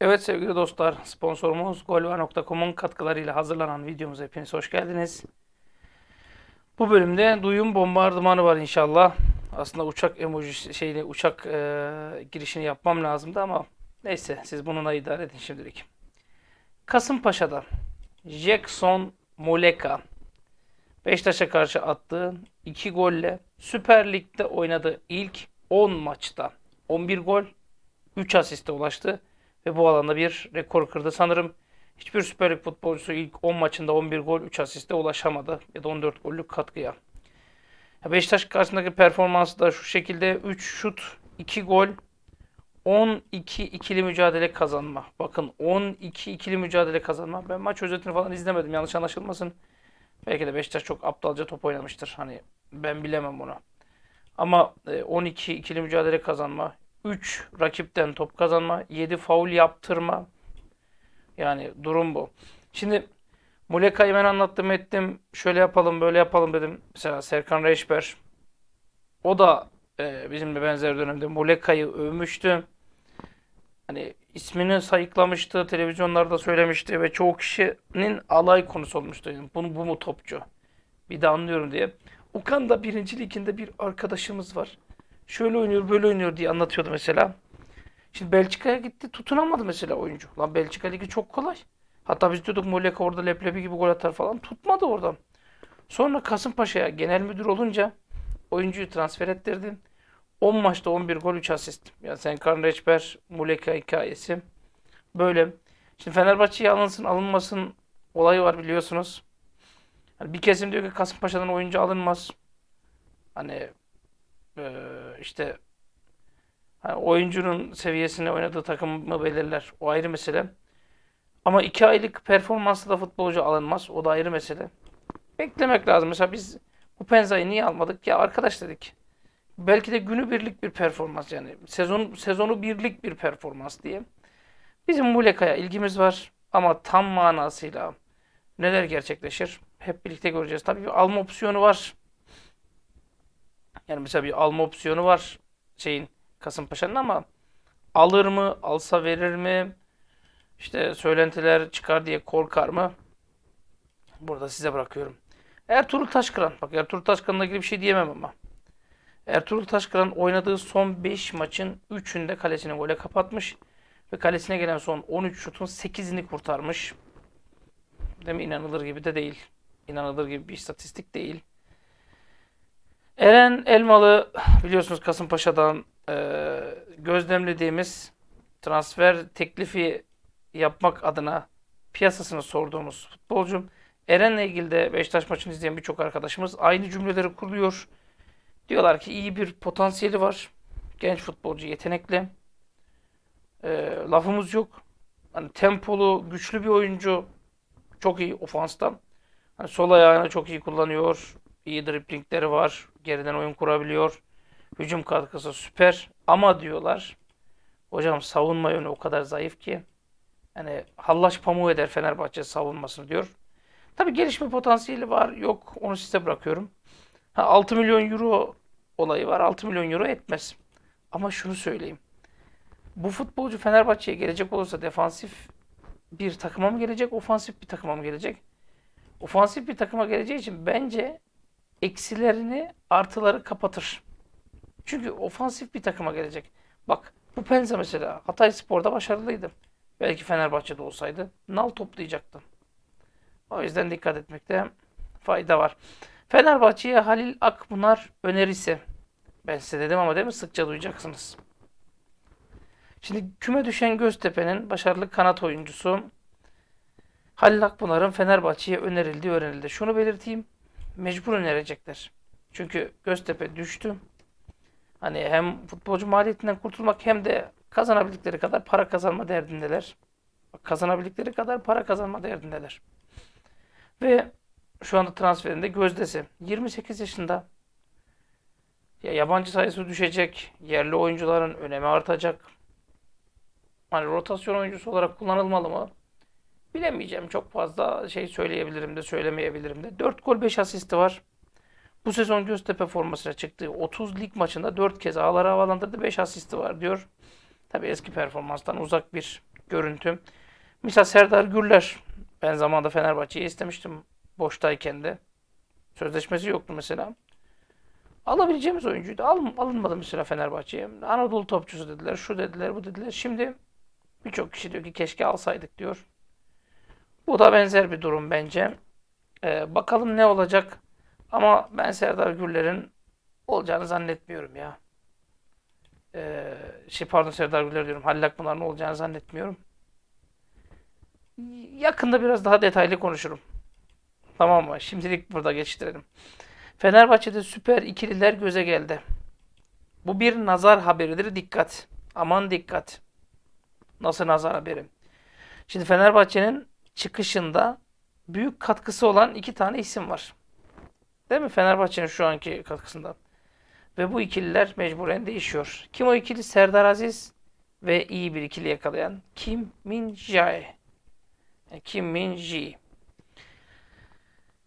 Evet sevgili dostlar, sponsorumuz golva.com'un katkılarıyla hazırlanan videomuza hepiniz hoş geldiniz. Bu bölümde duyum bombardımanı var inşallah. Aslında uçak emoji şeyini uçak e, girişini yapmam lazımdı ama neyse siz bununla idare edin şimdilik. Kasımpaşa'da Jackson Moleka Beşiktaş'a karşı attığı 2 golle Süper Lig'de oynadığı ilk 10 maçta 11 gol, 3 asiste ulaştı ve bu alanda bir rekor kırdı. Sanırım hiçbir Süper Lig futbolcusu ilk 10 maçında 11 gol, 3 asiste ulaşamadı ya da 14 gollük katkıya. Beşiktaş karşısındaki performansı da şu şekilde 3 şut, 2 gol, 12 ikili mücadele kazanma. Bakın 12 ikili mücadele kazanma. Ben maç özetini falan izlemedim. Yanlış anlaşılmasın. Belki de Beşiktaş çok aptalca top oynamıştır. Hani ben bilemem bunu. Ama 12 e, ikili mücadele kazanma. 3 rakipten top kazanma. 7 faul yaptırma. Yani durum bu. Şimdi Muleka'yı ben anlattım ettim. Şöyle yapalım böyle yapalım dedim. Mesela Serkan Reşber. O da e, bizimle benzer dönemde Muleka'yı övmüştü hani ismini sayıklamıştı, televizyonlarda söylemişti ve çoğu kişinin alay konusu olmuştu. Yani bunu bu mu topçu? Bir de anlıyorum diye. Okan'da birinci liginde bir arkadaşımız var. Şöyle oynuyor, böyle oynuyor diye anlatıyordu mesela. Şimdi Belçika'ya gitti, tutunamadı mesela oyuncu. Lan Belçika ligi çok kolay. Hatta biz diyorduk Muleka orada leblebi gibi gol atar falan. Tutmadı oradan. Sonra Kasımpaşa'ya genel müdür olunca oyuncuyu transfer ettirdin. 10 maçta 11 gol 3 asist. Ya Senkan Reçber, Muleka hikayesi. Böyle. Şimdi Fenerbahçe'ye alınsın alınmasın olayı var biliyorsunuz. Yani bir kesim diyor ki Kasımpaşa'dan oyuncu alınmaz. Hani e, işte hani oyuncunun seviyesine oynadığı takımı belirler. O ayrı mesele. Ama 2 aylık performansla da futbolcu alınmaz. O da ayrı mesele. Beklemek lazım. Mesela biz bu Penza'yı niye almadık? Ya arkadaş dedik belki de günü birlik bir performans yani sezon sezonu birlik bir performans diye. Bizim Muleka'ya ilgimiz var ama tam manasıyla neler gerçekleşir hep birlikte göreceğiz. Tabii bir alma opsiyonu var. Yani mesela bir alma opsiyonu var şeyin Kasımpaşa'nın ama alır mı, alsa verir mi? İşte söylentiler çıkar diye korkar mı? Burada size bırakıyorum. Ertuğrul Taşkıran. Bak Ertuğrul Taşkıran'la ilgili bir şey diyemem ama. Ertuğrul Taşkıran oynadığı son 5 maçın 3'ünde kalesine gole kapatmış. Ve kalesine gelen son 13 şutun 8'ini kurtarmış. Değil mi? İnanılır gibi de değil. İnanılır gibi bir istatistik değil. Eren Elmalı biliyorsunuz Kasımpaşa'dan e, gözlemlediğimiz transfer teklifi yapmak adına piyasasını sorduğumuz futbolcum. Eren'le ilgili de Beşiktaş maçını izleyen birçok arkadaşımız aynı cümleleri kuruyor. Diyorlar ki iyi bir potansiyeli var. Genç futbolcu yetenekli. E, lafımız yok. Hani tempolu, güçlü bir oyuncu. Çok iyi ofanstan. Hani sol ayağını çok iyi kullanıyor. İyi driplingleri var. Geriden oyun kurabiliyor. Hücum katkısı süper. Ama diyorlar hocam savunma yönü o kadar zayıf ki Hani hallaç pamuğu eder Fenerbahçe savunmasını diyor. Tabi gelişme potansiyeli var yok onu size bırakıyorum. Ha, 6 milyon euro olayı var. 6 milyon euro etmez. Ama şunu söyleyeyim. Bu futbolcu Fenerbahçe'ye gelecek olursa defansif bir takıma mı gelecek, ofansif bir takıma mı gelecek? Ofansif bir takıma geleceği için bence eksilerini artıları kapatır. Çünkü ofansif bir takıma gelecek. Bak bu Penza mesela Hatay Spor'da başarılıydı. Belki Fenerbahçe'de olsaydı nal toplayacaktı. O yüzden dikkat etmekte fayda var. Fenerbahçe'ye Halil Akpınar önerisi. Ben size dedim ama değil mi? Sıkça duyacaksınız. Şimdi küme düşen Göztepe'nin başarılı kanat oyuncusu Halil Akpınar'ın Fenerbahçe'ye önerildiği öğrenildi. Şunu belirteyim. Mecbur önerecekler. Çünkü Göztepe düştü. Hani hem futbolcu maliyetinden kurtulmak hem de kazanabildikleri kadar para kazanma derdindeler. kazanabildikleri kadar para kazanma derdindeler. Ve şu anda transferinde gözdesi. 28 yaşında. Ya yabancı sayısı düşecek. Yerli oyuncuların önemi artacak. Hani rotasyon oyuncusu olarak kullanılmalı mı? Bilemeyeceğim. Çok fazla şey söyleyebilirim de söylemeyebilirim de. 4 gol 5 asisti var. Bu sezon Göztepe formasına çıktığı 30 lig maçında 4 kez ağlara havalandırdı. 5 asisti var diyor. Tabi eski performanstan uzak bir görüntü. Misal Serdar Gürler. Ben zamanda Fenerbahçe'yi istemiştim. Boştayken de. Sözleşmesi yoktu mesela. Alabileceğimiz oyuncuydu. Al, alınmadı mesela Fenerbahçe'ye. Anadolu topçusu dediler, şu dediler, bu dediler. Şimdi birçok kişi diyor ki keşke alsaydık diyor. Bu da benzer bir durum bence. Ee, bakalım ne olacak. Ama ben Serdar Gürler'in olacağını zannetmiyorum ya. Ee, şey pardon Serdar Güler diyorum. Hallak bunların olacağını zannetmiyorum. Yakında biraz daha detaylı konuşurum. Tamam mı? Şimdilik burada geçtirelim. Fenerbahçe'de süper ikililer göze geldi. Bu bir nazar haberidir. Dikkat. Aman dikkat. Nasıl nazar haberi? Şimdi Fenerbahçe'nin çıkışında büyük katkısı olan iki tane isim var. Değil mi? Fenerbahçe'nin şu anki katkısında. Ve bu ikililer mecburen değişiyor. Kim o ikili? Serdar Aziz ve iyi bir ikili yakalayan Kim Min Jae. E, Kim Min Ji.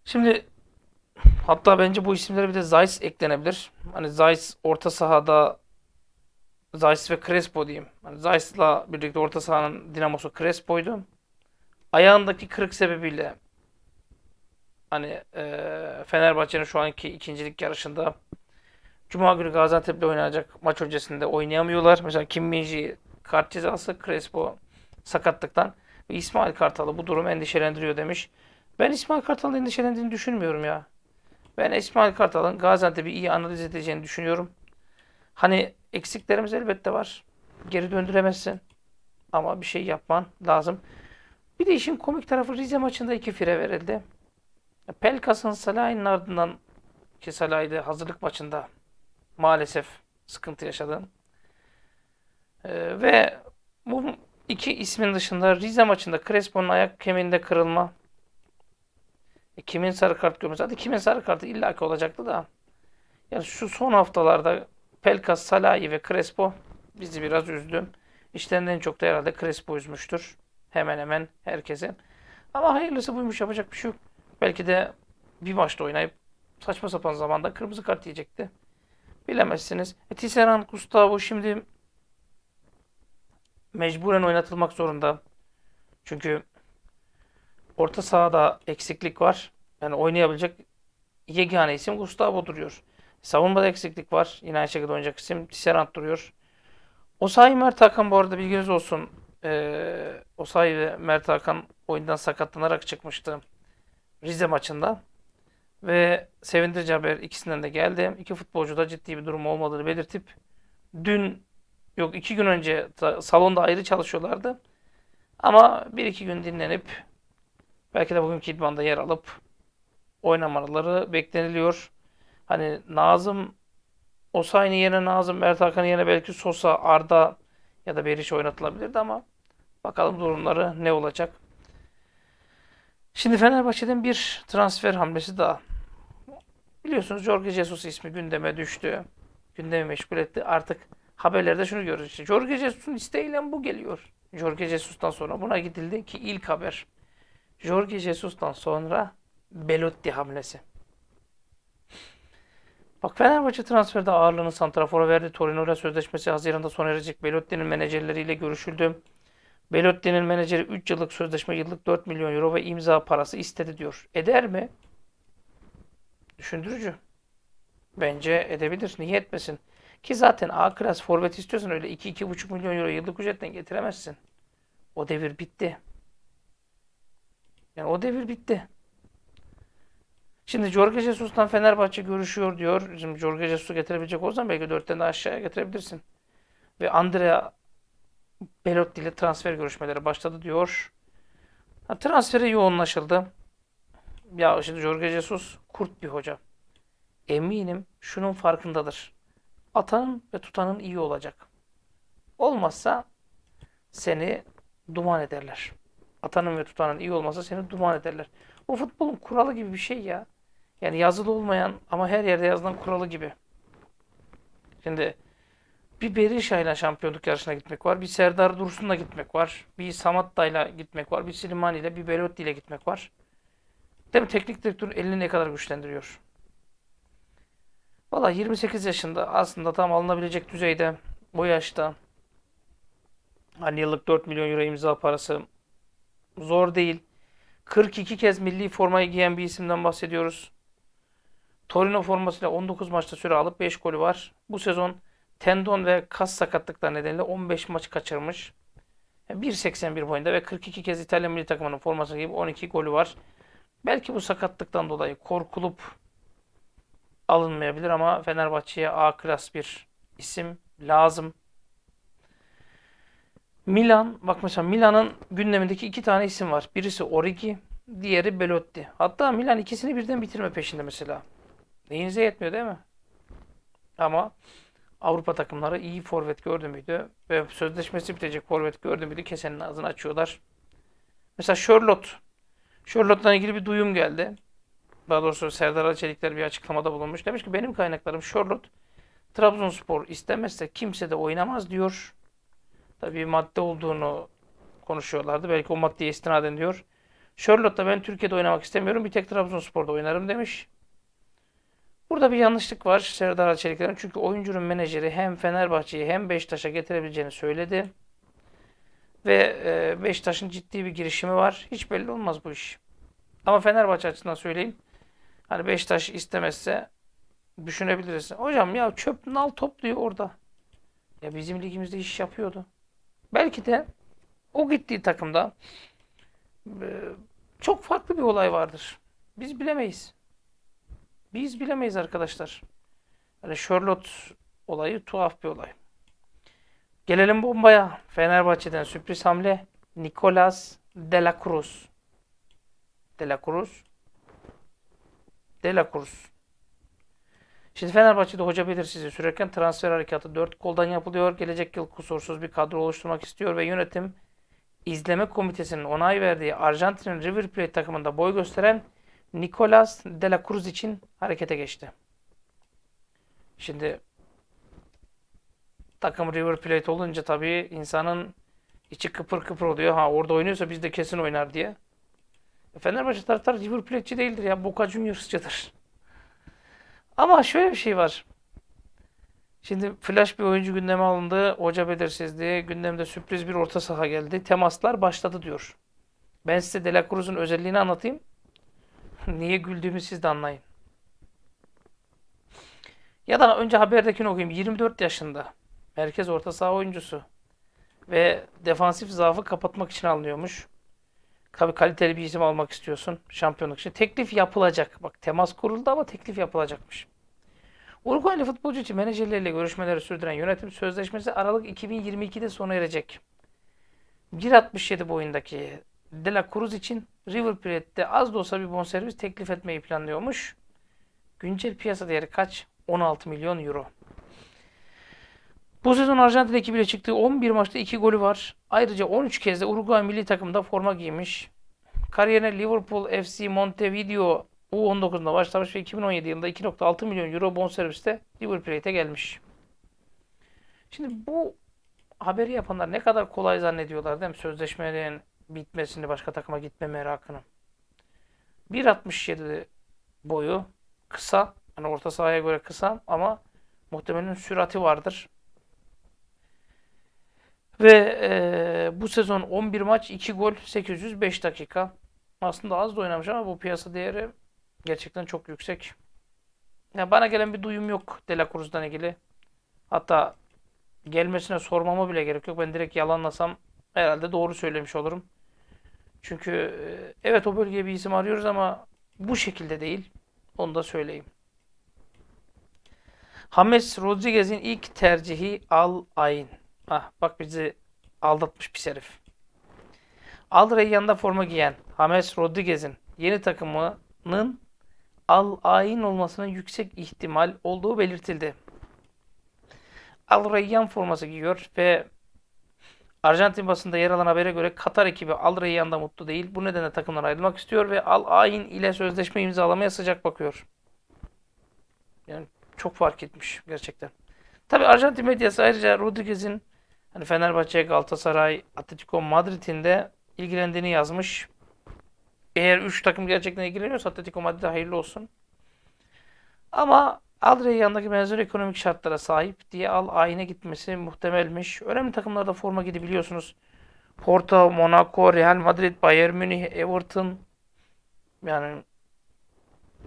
Şimdi hatta bence bu isimlere bir de Zeiss eklenebilir. Hani Zeiss orta sahada Zeiss ve Crespo diyeyim. Hani Zeiss'la birlikte orta sahanın dinamosu Crespo'ydu. Ayağındaki kırık sebebiyle hani e, Fenerbahçe'nin şu anki ikincilik yarışında Cuma günü Gaziantep'le oynayacak maç öncesinde oynayamıyorlar. Mesela Kim Minji kart cezası Crespo sakatlıktan ve İsmail Kartal'ı bu durum endişelendiriyor demiş. Ben İsmail Kartal'ın endişelendiğini düşünmüyorum ya. Ben İsmail Kartal'ın Gaziantep'i iyi analiz edeceğini düşünüyorum. Hani eksiklerimiz elbette var. Geri döndüremezsin. Ama bir şey yapman lazım. Bir de işin komik tarafı Rize maçında iki fire verildi. Pelkas'ın Salah'ın ardından ki Salah'ydı hazırlık maçında maalesef sıkıntı yaşadı. Ee, ve bu iki ismin dışında Rize maçında Crespo'nun ayak kemiğinde kırılma e, kimin sarı kart görmesi? Hadi kimin sarı kartı illaki olacaktı da. Yani şu son haftalarda Pelka, Salahi ve Crespo bizi biraz üzdü. İşlerinden en çok da herhalde Crespo üzmüştür. Hemen hemen herkesin. Ama hayırlısı buymuş yapacak bir şey yok. Belki de bir maçta oynayıp saçma sapan zamanda kırmızı kart yiyecekti. Bilemezsiniz. E, Tisseran Gustavo şimdi mecburen oynatılmak zorunda. Çünkü Orta sahada eksiklik var. Yani oynayabilecek yegane isim Gustavo duruyor. Savunmada eksiklik var. Yine aynı şekilde oynayacak isim Tisserant duruyor. Osayi Mert Hakan bu arada bilginiz olsun. Ee, Osayi ve Mert Hakan oyundan sakatlanarak çıkmıştı Rize maçında. Ve sevindirici haber ikisinden de geldi. İki futbolcu da ciddi bir durum olmadığını belirtip dün yok iki gün önce salonda ayrı çalışıyorlardı. Ama bir iki gün dinlenip Belki de bugünkü idmanda yer alıp oynamaları bekleniliyor. Hani Nazım Osayni yerine Nazım Ertakan'ın yerine belki Sosa, Arda ya da Beriş oynatılabilirdi ama bakalım durumları ne olacak. Şimdi Fenerbahçe'den bir transfer hamlesi daha. Biliyorsunuz Jorge Jesus ismi gündeme düştü. Gündemi meşgul etti. Artık haberlerde şunu görüyoruz Jorge Jesus'un isteğiyle bu geliyor. Jorge Jesus'tan sonra buna gidildi ki ilk haber. Jorge Jesus'tan sonra Belotti hamlesi. Bak Fenerbahçe transferde ağırlığını Santrafor'a verdi. Torino'yla sözleşmesi Haziran'da sona erecek. Belotti'nin menajerleriyle görüşüldü. Belotti'nin menajeri 3 yıllık sözleşme yıllık 4 milyon euro ve imza parası istedi diyor. Eder mi? Düşündürücü. Bence edebilir. Niye etmesin? Ki zaten A klas forvet istiyorsan öyle 2-2,5 milyon euro yıllık ücretten getiremezsin. O devir bitti. Yani o devir bitti. Şimdi Jorge Jesus'tan Fenerbahçe görüşüyor diyor. Şimdi Jorge Jesus'u getirebilecek olsan belki dörtten de aşağıya getirebilirsin. Ve Andrea Belotti ile transfer görüşmeleri başladı diyor. Ha, transferi yoğunlaşıldı. Ya şimdi Jorge Jesus kurt bir hoca. Eminim şunun farkındadır. Atanın ve tutanın iyi olacak. Olmazsa seni duman ederler atanın ve tutanın iyi olmasa seni duman ederler. Bu futbolun kuralı gibi bir şey ya. Yani yazılı olmayan ama her yerde yazılan kuralı gibi. Şimdi bir Berisha şampiyonluk yarışına gitmek var. Bir Serdar Dursun'la gitmek var. Bir Samatta ile gitmek var. Bir Slimani bir Belotti gitmek var. Değil mi? Teknik direktörün elini ne kadar güçlendiriyor. Valla 28 yaşında aslında tam alınabilecek düzeyde bu yaşta hani yıllık 4 milyon euro imza parası Zor değil. 42 kez milli formayı giyen bir isimden bahsediyoruz. Torino formasıyla 19 maçta süre alıp 5 golü var. Bu sezon tendon ve kas sakatlıkları nedeniyle 15 maç kaçırmış. 1.81 boyunda ve 42 kez İtalya milli takımının formasına giyip 12 golü var. Belki bu sakatlıktan dolayı korkulup alınmayabilir ama Fenerbahçe'ye A klas bir isim lazım. Milan, bak mesela Milan'ın gündemindeki iki tane isim var. Birisi Origi, diğeri Belotti. Hatta Milan ikisini birden bitirme peşinde mesela. Neyinize yetmiyor değil mi? Ama Avrupa takımları iyi forvet gördü müydü? Ve sözleşmesi bitecek forvet gördü müydü? Kesenin ağzını açıyorlar. Mesela Charlotte. Charlotte'la ilgili bir duyum geldi. Daha doğrusu Serdar Çelikler bir açıklamada bulunmuş. Demiş ki benim kaynaklarım Charlotte Trabzonspor istemezse kimse de oynamaz diyor tabii madde olduğunu konuşuyorlardı. Belki o maddeye istinaden diyor. Charlotte'da ben Türkiye'de oynamak istemiyorum. Bir tek Trabzonspor'da oynarım demiş. Burada bir yanlışlık var Serdar Açelikler'in. Çünkü oyuncunun menajeri hem Fenerbahçe'yi hem Beşiktaş'a getirebileceğini söyledi. Ve e, Beşiktaş'ın ciddi bir girişimi var. Hiç belli olmaz bu iş. Ama Fenerbahçe açısından söyleyeyim. Hani Beşiktaş istemezse düşünebiliriz. Hocam ya çöp nal topluyor orada. Ya bizim ligimizde iş yapıyordu. Belki de o gittiği takımda e, çok farklı bir olay vardır. Biz bilemeyiz. Biz bilemeyiz arkadaşlar. Yani Charlotte olayı tuhaf bir olay. Gelelim bombaya. Fenerbahçe'den sürpriz hamle. Nicolas De La Cruz. De La Cruz. De La Cruz. Şimdi Fenerbahçe'de hoca belirsizi sürerken transfer harekatı dört koldan yapılıyor. Gelecek yıl kusursuz bir kadro oluşturmak istiyor ve yönetim izleme komitesinin onay verdiği Arjantin'in River Plate takımında boy gösteren Nicolas de la Cruz için harekete geçti. Şimdi takım River Plate olunca tabii insanın içi kıpır kıpır oluyor. Ha orada oynuyorsa biz de kesin oynar diye. E, Fenerbahçe taraftar River Plate'ci değildir ya. Boca Juniors'cadır. Ama şöyle bir şey var. Şimdi flash bir oyuncu gündeme alındı. Hoca belirsizdi. Gündemde sürpriz bir orta saha geldi. Temaslar başladı diyor. Ben size De özelliğini anlatayım. Niye güldüğümü siz de anlayın. Ya da önce haberdekini okuyayım. 24 yaşında. Merkez orta saha oyuncusu. Ve defansif zaafı kapatmak için alınıyormuş. Tabii kaliteli bir isim almak istiyorsun şampiyonluk için. Teklif yapılacak. Bak temas kuruldu ama teklif yapılacakmış. Uruguaylı futbolcu için menajerleriyle görüşmeleri sürdüren yönetim sözleşmesi Aralık 2022'de sona erecek. 1.67 boyundaki De La Cruz için River Plate'de az da olsa bir bonservis teklif etmeyi planlıyormuş. Güncel piyasa değeri kaç? 16 milyon euro. Bu sezon Arjantin ekibiyle çıktığı 11 maçta 2 golü var. Ayrıca 13 kez de Uruguay milli takımda forma giymiş. Kariyerine Liverpool FC Montevideo U19'da başlamış ve 2017 yılında 2.6 milyon euro bonserviste River gelmiş. Şimdi bu haberi yapanlar ne kadar kolay zannediyorlar değil mi? Sözleşmenin bitmesini, başka takıma gitme merakını. 1.67 boyu kısa, yani orta sahaya göre kısa ama muhtemelen sürati vardır. Ve e, bu sezon 11 maç 2 gol 805 dakika. Aslında az da oynamış ama bu piyasa değeri gerçekten çok yüksek. Yani bana gelen bir duyum yok De ilgili. Hatta gelmesine sormama bile gerek yok. Ben direkt yalanlasam herhalde doğru söylemiş olurum. Çünkü e, evet o bölgeye bir isim arıyoruz ama bu şekilde değil. Onu da söyleyeyim. James Rodriguez'in ilk tercihi Al Ayn. Ah bak bizi aldatmış bir herif. Al Reyyan'da forma giyen Hames Rodriguez'in yeni takımının Al Ain olmasının yüksek ihtimal olduğu belirtildi. Al Rayyan forması giyiyor ve Arjantin basında yer alan habere göre Katar ekibi Al Rayyan'da mutlu değil. Bu nedenle takımdan ayrılmak istiyor ve Al Ain ile sözleşme imzalamaya sıcak bakıyor. Yani çok fark etmiş gerçekten. Tabi Arjantin medyası ayrıca Rodriguez'in hani Fenerbahçe, Galatasaray, Atletico Madrid'in de ilgilendiğini yazmış. Eğer 3 takım gerçekten ilgileniyorsa Atletico Madrid'e hayırlı olsun. Ama Adria yanındaki benzer ekonomik şartlara sahip diye al ayine gitmesi muhtemelmiş. Önemli takımlarda forma gidebiliyorsunuz. Porto, Monaco, Real Madrid, Bayern Münih, Everton. Yani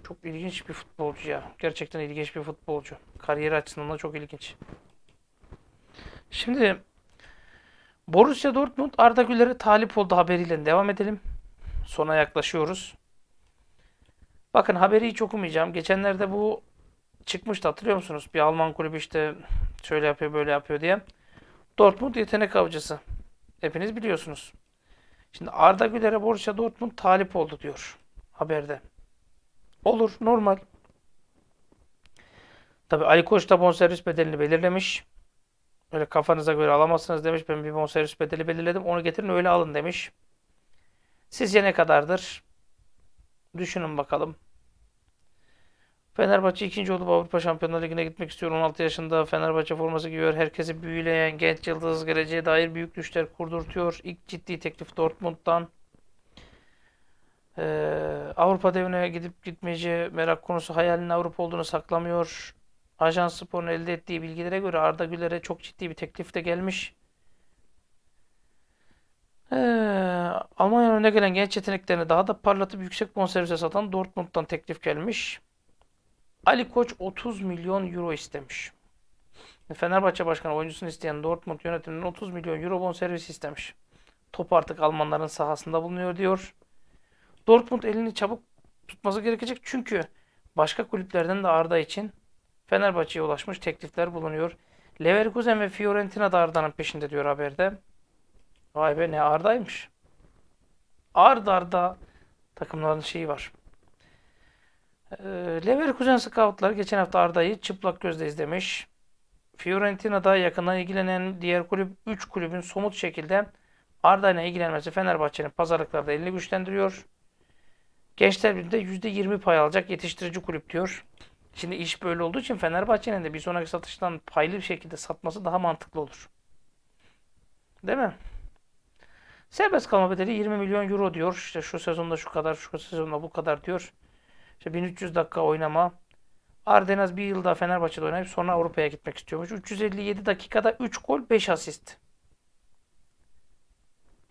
çok ilginç bir futbolcu ya. Gerçekten ilginç bir futbolcu. Kariyeri açısından da çok ilginç. Şimdi Borussia Dortmund Arda Güler'e talip oldu haberiyle devam edelim. Sona yaklaşıyoruz. Bakın haberi hiç okumayacağım. Geçenlerde bu çıkmıştı hatırlıyor musunuz? Bir Alman kulübü işte şöyle yapıyor böyle yapıyor diye. Dortmund yetenek avcısı. Hepiniz biliyorsunuz. Şimdi Arda Güler'e Borussia Dortmund talip oldu diyor haberde. Olur normal. Tabi Ali Koç da bonservis bedelini belirlemiş. Öyle kafanıza göre alamazsınız demiş. Ben bir bonservis bedeli belirledim. Onu getirin öyle alın demiş. Sizce ne kadardır? Düşünün bakalım. Fenerbahçe ikinci olup Avrupa Şampiyonlar Ligi'ne gitmek istiyor. 16 yaşında Fenerbahçe forması giyiyor. Herkesi büyüleyen genç yıldız geleceğe dair büyük düşler kurdurtuyor. İlk ciddi teklif Dortmund'dan. Ee, Avrupa devine gidip gitmeyeceği merak konusu hayalinin Avrupa olduğunu saklamıyor. Ajan Spor'un elde ettiği bilgilere göre Arda Güler'e çok ciddi bir teklif de gelmiş. Ee, Almanya'nın önüne gelen genç yeteneklerini daha da parlatıp yüksek bonservise satan Dortmund'dan teklif gelmiş. Ali Koç 30 milyon euro istemiş. E, Fenerbahçe Başkanı oyuncusunu isteyen Dortmund yönetiminin 30 milyon euro bonservis istemiş. Top artık Almanların sahasında bulunuyor diyor. Dortmund elini çabuk tutması gerekecek çünkü başka kulüplerden de Arda için Fenerbahçe'ye ulaşmış teklifler bulunuyor. Leverkusen ve Fiorentina da Arda'nın peşinde diyor haberde. Vay be ne Arda'ymış. Arda Arda takımların şeyi var. Ee, Leverkusen scoutlar geçen hafta Arda'yı çıplak gözle izlemiş. Fiorentina'da yakından ilgilenen diğer kulüp 3 kulübün somut şekilde Arda ile ilgilenmesi Fenerbahçe'nin pazarlıklarda elini güçlendiriyor. Gençler Birliği'nde %20 pay alacak yetiştirici kulüp diyor. Şimdi iş böyle olduğu için Fenerbahçe'nin de bir sonraki satıştan paylı bir şekilde satması daha mantıklı olur. Değil mi? Serbest kalma bedeli 20 milyon euro diyor. İşte şu sezonda şu kadar, şu sezonda bu kadar diyor. İşte 1300 dakika oynama. Ardenaz bir yıl daha Fenerbahçe'de oynayıp sonra Avrupa'ya gitmek istiyormuş. 357 dakikada 3 gol 5 asist.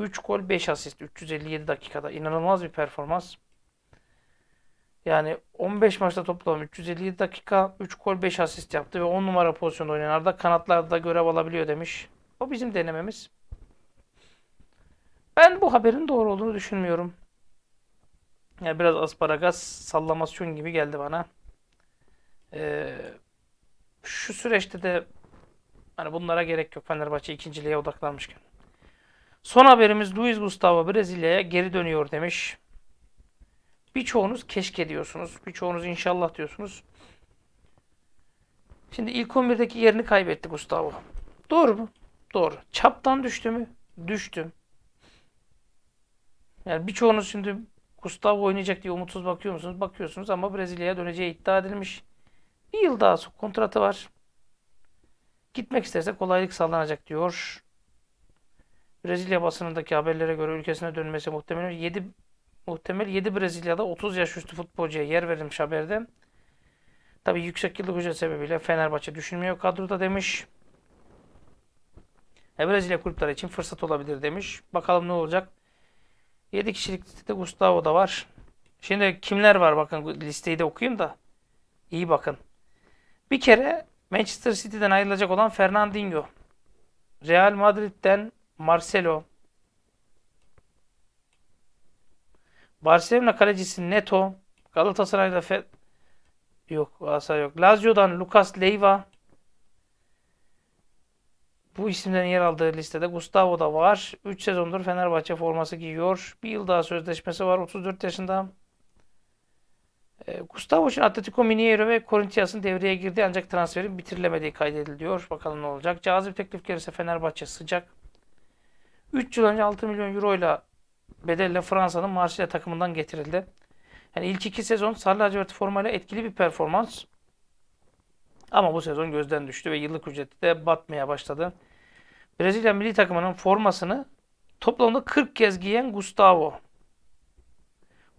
3 gol 5 asist 357 dakikada. inanılmaz bir performans. Yani 15 maçta toplam 357 dakika, 3 gol 5 asist yaptı ve 10 numara pozisyonda oynayan Arda kanatlarda görev alabiliyor demiş. O bizim denememiz. Ben bu haberin doğru olduğunu düşünmüyorum. Ya yani biraz asparagas sallamasyon gibi geldi bana. Ee, şu süreçte de hani bunlara gerek yok Fenerbahçe ikinciliğe odaklanmışken. Son haberimiz Luis Gustavo Brezilya'ya geri dönüyor demiş. Birçoğunuz keşke diyorsunuz. Birçoğunuz inşallah diyorsunuz. Şimdi ilk 11'deki yerini kaybetti Gustavo. Doğru mu? Doğru. Çaptan düştü mü? Düştüm. Yani birçoğunuz şimdi Gustavo oynayacak diye umutsuz bakıyor musunuz? Bakıyorsunuz ama Brezilya'ya döneceği iddia edilmiş. Bir yıl daha kontratı var. Gitmek isterse kolaylık sağlanacak diyor. Brezilya basınındaki haberlere göre ülkesine dönmesi muhtemelen 7 muhtemel 7 Brezilya'da 30 yaş üstü futbolcuya yer verilmiş haberde. Tabi yüksek yıllık ücret sebebiyle Fenerbahçe düşünmüyor kadroda demiş. E Brezilya kulüpleri için fırsat olabilir demiş. Bakalım ne olacak. 7 kişilik listede Gustavo da var. Şimdi kimler var bakın listeyi de okuyayım da. İyi bakın. Bir kere Manchester City'den ayrılacak olan Fernandinho. Real Madrid'den Marcelo. Barcelona kalecisi Neto, Galatasaray'da Fe... Yok, Galatasaray yok. Lazio'dan Lucas Leiva. Bu isimden yer aldığı listede Gustavo da var. 3 sezondur Fenerbahçe forması giyiyor. Bir yıl daha sözleşmesi var. 34 yaşında. Ee, Gustavo için Atletico Mineiro ve Corinthians'ın devreye girdi ancak transferin bitirilemediği kaydediliyor. Bakalım ne olacak. Cazip teklif gelirse Fenerbahçe sıcak. 3 yıl önce 6 milyon euro ile bedelle Fransa'nın Marsilya takımından getirildi. Yani ilk iki sezon Sarı Lacivert formayla etkili bir performans. Ama bu sezon gözden düştü ve yıllık ücreti de batmaya başladı. Brezilya milli takımının formasını toplamda 40 kez giyen Gustavo.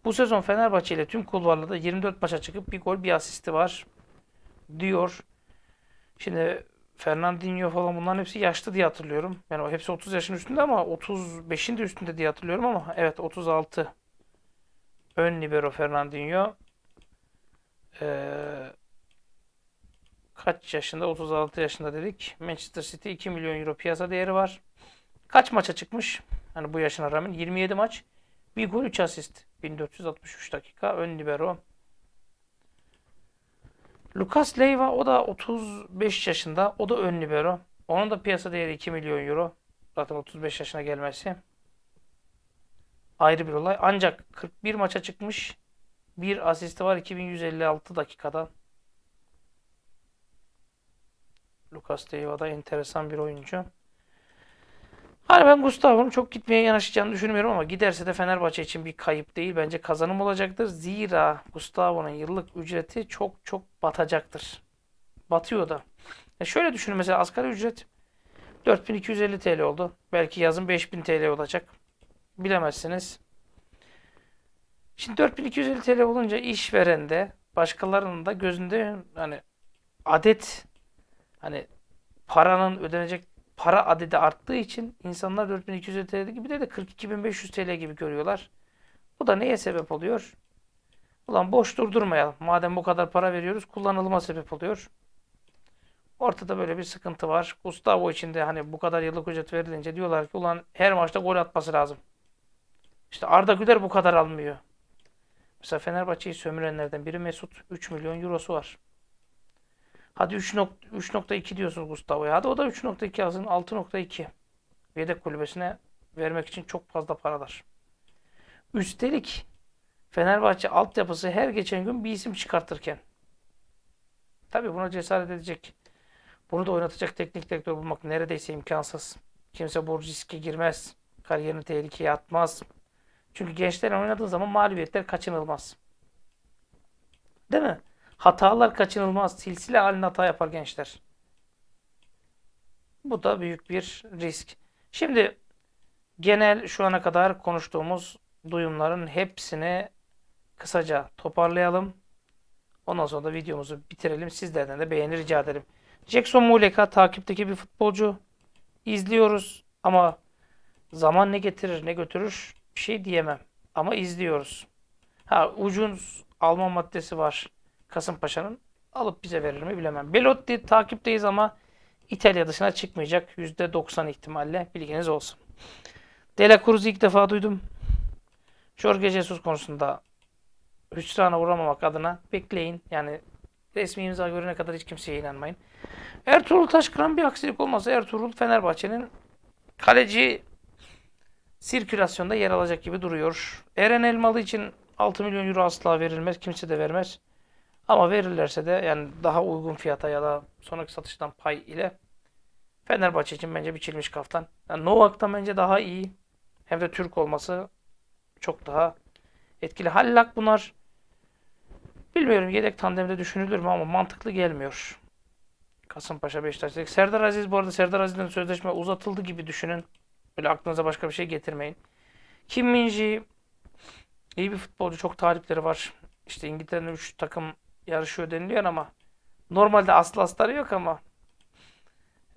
Bu sezon Fenerbahçe ile tüm kulvarlarda 24 maça çıkıp bir gol bir asisti var diyor. Şimdi Fernandinho falan bunların hepsi yaşlı diye hatırlıyorum. Yani hepsi 30 yaşın üstünde ama 35'in de üstünde diye hatırlıyorum ama evet 36. Ön libero Fernandinho. Ee, kaç yaşında? 36 yaşında dedik. Manchester City 2 milyon euro piyasa değeri var. Kaç maça çıkmış? Hani bu yaşına rağmen 27 maç. Bir gol 3 asist. 1463 dakika. Ön libero. Lucas Leiva o da 35 yaşında. O da ön libero. Onun da piyasa değeri 2 milyon euro. Zaten 35 yaşına gelmesi. Ayrı bir olay. Ancak 41 maça çıkmış. Bir asisti var 2156 dakikada. Lucas Leiva da enteresan bir oyuncu. Hani ben Gustavo'nun çok gitmeye yanaşacağını düşünmüyorum ama giderse de Fenerbahçe için bir kayıp değil. Bence kazanım olacaktır. Zira Gustavo'nun yıllık ücreti çok çok batacaktır. Batıyor da. E şöyle düşünün mesela asgari ücret 4250 TL oldu. Belki yazın 5000 TL olacak. Bilemezsiniz. Şimdi 4250 TL olunca işveren de başkalarının da gözünde hani adet hani paranın ödenecek para adedi arttığı için insanlar 4200 TL gibi de, 42500 TL gibi görüyorlar. Bu da neye sebep oluyor? Ulan boş durdurmayalım. Madem bu kadar para veriyoruz kullanılıma sebep oluyor. Ortada böyle bir sıkıntı var. Gustavo için de hani bu kadar yıllık ücret verilince diyorlar ki ulan her maçta gol atması lazım. İşte Arda Güler bu kadar almıyor. Mesela Fenerbahçe'yi sömürenlerden biri Mesut. 3 milyon eurosu var. Hadi 3.2 diyorsunuz Gustavo'ya. Hadi o da 3.2 yazın. 6.2. Yedek kulübesine vermek için çok fazla paralar. Üstelik Fenerbahçe altyapısı her geçen gün bir isim çıkartırken tabi buna cesaret edecek bunu da oynatacak teknik direktör bulmak neredeyse imkansız. Kimse bu riske girmez. Kariyerini tehlikeye atmaz. Çünkü gençler oynadığın zaman mağlubiyetler kaçınılmaz. Değil mi? Hatalar kaçınılmaz. Silsile halinde hata yapar gençler. Bu da büyük bir risk. Şimdi genel şu ana kadar konuştuğumuz duyumların hepsini kısaca toparlayalım. Ondan sonra da videomuzu bitirelim. Sizlerden de beğeni rica ederim. Jackson Muleka takipteki bir futbolcu. izliyoruz ama zaman ne getirir ne götürür bir şey diyemem. Ama izliyoruz. Ha ucun alma maddesi var. Kasımpaşa'nın alıp bize verir mi bilemem. Belotti takipteyiz ama İtalya dışına çıkmayacak. %90 ihtimalle bilginiz olsun. De Cruz'u ilk defa duydum. Jorge Jesus konusunda hüsrana uğramamak adına bekleyin. Yani resmi imza görene kadar hiç kimseye inanmayın. Ertuğrul Taşkıran bir aksilik olmasa Ertuğrul Fenerbahçe'nin kaleci sirkülasyonda yer alacak gibi duruyor. Eren Elmalı için 6 milyon euro asla verilmez. Kimse de vermez. Ama verirlerse de yani daha uygun fiyata ya da sonraki satıştan pay ile Fenerbahçe için bence biçilmiş kaftan. Yani Novak'tan bence daha iyi. Hem de Türk olması çok daha etkili. Hallak bunlar bilmiyorum yedek tandemde düşünülür mü ama mantıklı gelmiyor. Kasımpaşa Beşiktaş Serdar Aziz bu arada Serdar Aziz'in sözleşme uzatıldı gibi düşünün. Böyle aklınıza başka bir şey getirmeyin. Kim Minji iyi bir futbolcu. Çok talipleri var. İşte İngiltere'nin 3 takım yarışıyor deniliyor ama normalde aslı astarı yok ama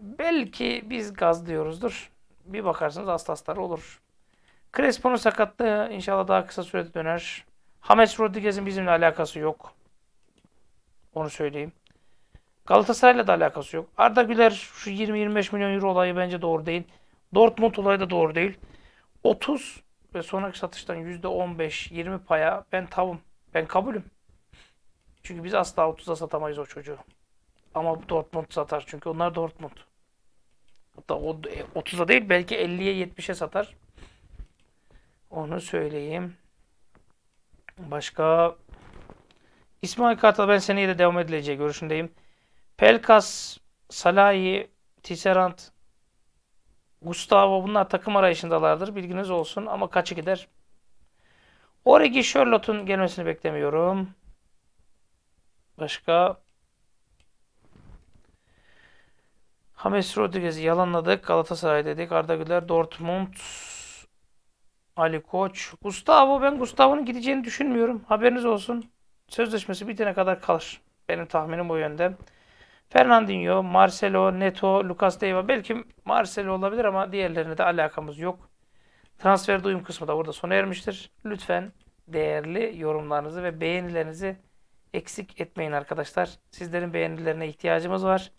belki biz gaz diyoruzdur. Bir bakarsınız aslı astarı olur. Crespo'nun sakatlığı inşallah daha kısa sürede döner. James Rodriguez'in bizimle alakası yok. Onu söyleyeyim. Galatasaray'la da alakası yok. Arda Güler şu 20-25 milyon euro olayı bence doğru değil. Dortmund olayı da doğru değil. 30 ve sonraki satıştan %15-20 paya ben tavım. Ben kabulüm. Çünkü biz asla 30'a satamayız o çocuğu. Ama Dortmund satar çünkü onlar Dortmund. Hatta o 30'a e, değil belki 50'ye 70'e satar. Onu söyleyeyim. Başka İsmail Kartal ben seneye de devam edileceği görüşündeyim. Pelkas, Salahi, Tisserant, Gustavo bunlar takım arayışındalardır. Bilginiz olsun ama kaçı gider? Origi Charlotte'un gelmesini beklemiyorum. Başka James Rodriguez'i yalanladık. Galatasaray dedik. Arda Güler, Dortmund, Ali Koç. Gustavo ben Gustavo'nun gideceğini düşünmüyorum. Haberiniz olsun. Sözleşmesi bitene kadar kalır. Benim tahminim o yönde. Fernandinho, Marcelo, Neto, Lucas Leiva. Belki Marcelo olabilir ama diğerlerine de alakamız yok. Transfer duyum kısmı da burada sona ermiştir. Lütfen değerli yorumlarınızı ve beğenilerinizi eksik etmeyin arkadaşlar. Sizlerin beğenilerine ihtiyacımız var.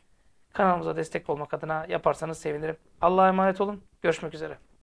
Kanalımıza destek olmak adına yaparsanız sevinirim. Allah'a emanet olun. Görüşmek üzere.